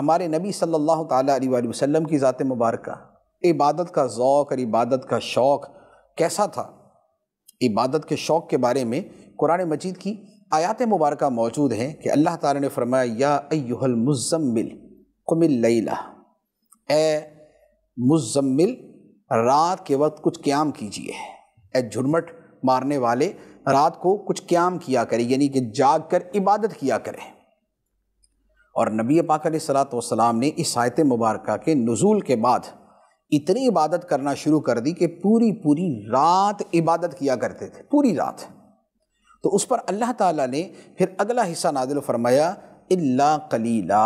हमारे नबी सल्लल्लाहु अलैहि वसल्लम की ज़ात मुबारक इबादत का ज़ौक़ और इबादत का शौक़ कैसा था इबादत के शौक़ के बारे में कुरान मजीद की आयात मुबारक मौजूद हैं कि अल्लाह ताला ने फरमाया या मुजम्मिल कुमिल लैला ए मुजम्मिल रात के वक्त कुछ क्याम कीजिए ए झुरमट मारने वाले रात को कुछ क्याम किया करें यानी कि जाग कर इबादत किया करें और नबी पाक सलात वसलाम ने इस आयत मुबारक के नज़ूल के बाद इतनी इबादत करना शुरू कर दी कि पूरी पूरी रात इबादत किया करते थे पूरी रात तो उस पर अल्लाह ताला ने फिर अगला हिस्सा नादिल फरमाया इल्ला कलीला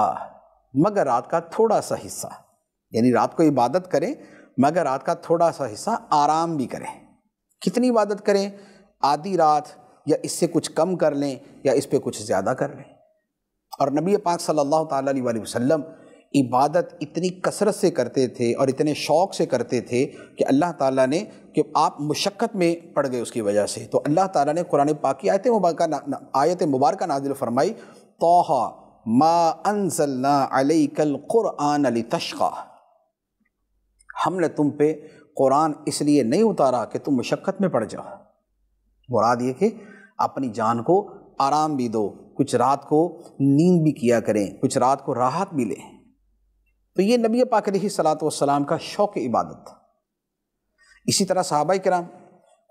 मगर रात का थोड़ा सा हिस्सा यानी रात को इबादत करें मगर रात का थोड़ा सा हिस्सा आराम भी करें कितनी इबादत करें आधी रात या इससे कुछ कम कर लें या इस पर कुछ ज़्यादा कर लें और नबी पाक सल्लल्लाहु अलैहि वसल्लम इबादत इतनी कसरत से करते थे और इतने शौक़ से करते थे कि अल्लाह ताला ने कि आप मुशक्क़त में पड़ गए उसकी वजह से तो अल्लाह ताला ने कुरान पाक की आयत मुबारक आयत मुबारक नाजिल फरमाई तोहा मा अनसल्ला क़ुरआन अली तशा हमने तुम पे कुरान इसलिए नहीं उतारा कि तुम मुशक्क़त में पड़ जाओ मुराद ये कि अपनी जान को आराम भी दो कुछ रात को नींद भी किया करें कुछ रात को राहत भी लें तो ये नबी पाक सलात वसलाम का शौक़ इबादत था इसी तरह सहाबा कराम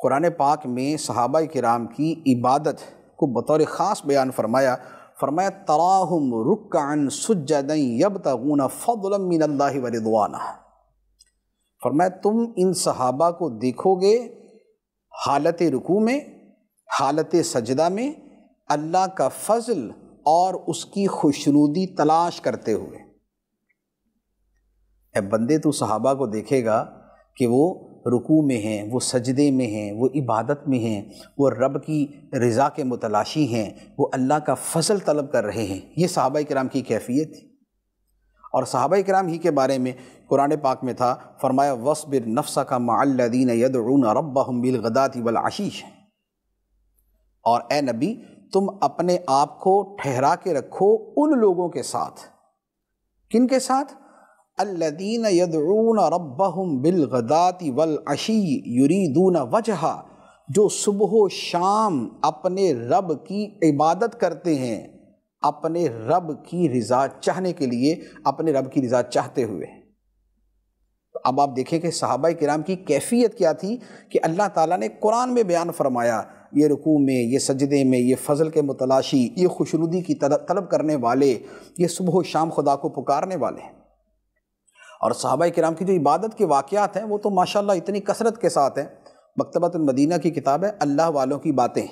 कुरान पाक में सहाबा कराम की इबादत को बतौर ख़ास बयान फरमाया फरमाया तलाहम रुकान सुजदन यब तगून फ़लमिन वरिदवाना फरमाया तुम इन सहाबा को देखोगे हालत रुकू में हालत सजदा में अल्लाह का फजल और उसकी खुशनुदी तलाश करते हुए अब बंदे तो सहाबा को देखेगा कि वो रुकू में हैं वो सजदे में हैं वो इबादत में हैं वो रब की रज़ा के मुतलाशी हैं वो अल्लाह का फसल तलब कर रहे हैं ये सहाबा कराम की कैफियत थी और सहाबा कराम ही के बारे में कुरान पाक में था फरमाया वसबिर नफ्सा का माल्लिन यदरून रबाबिलगदात वल आशीष और ए नबी तुम अपने आप को ठहरा के रखो उन लोगों के साथ किन के साथ अल्लदीन यदरून रब्बहुम गदाती वल अशी युरीदून वजह जो सुबह शाम अपने रब की इबादत करते हैं अपने रब की रज़ा चाहने के लिए अपने रब की रज़ा चाहते हुए तो अब आप देखें कि साहबा कराम की कैफियत क्या थी कि अल्लाह ताला ने कुरान में बयान फरमाया ये रुकू में ये सजदे में ये फ़ल के मतलाशी ये खुशनुदी की तलब करने वाले ये सुबह शाम खुदा को पुकारने वाले और साहबा कराम की जो इबादत के वाक़ात हैं वो तो माशा इतनी कसरत के साथ हैं मकतबत मदीना की किताब है अल्लाह वालों की बातें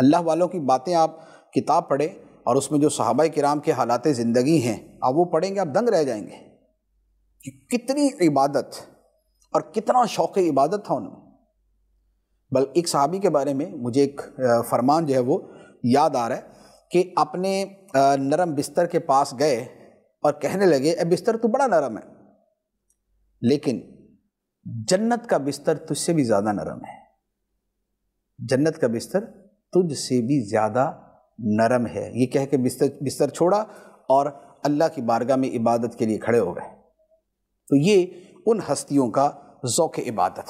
अल्लाह वालों की बातें आप किताब पढ़ें और उसमें जो साहबा कराम के हालात ज़िंदगी हैं आप वो पढ़ेंगे आप दंग रह जाएंगे कि कितनी इबादत और कितना शौक़ इबादत था उनमें बल्कि एक सहाबी के बारे में मुझे एक फरमान जो है वो याद आ रहा है कि अपने नरम बिस्तर के पास गए और कहने लगे अब बिस्तर तो बड़ा नरम है लेकिन जन्नत का बिस्तर तुझसे भी ज़्यादा नरम है जन्नत का बिस्तर तुझसे भी ज़्यादा नरम है ये कह के बिस्तर बिस्तर छोड़ा और अल्लाह की बारगाह में इबादत के लिए खड़े हो गए तो ये उन हस्तियों का ओक़ इबादत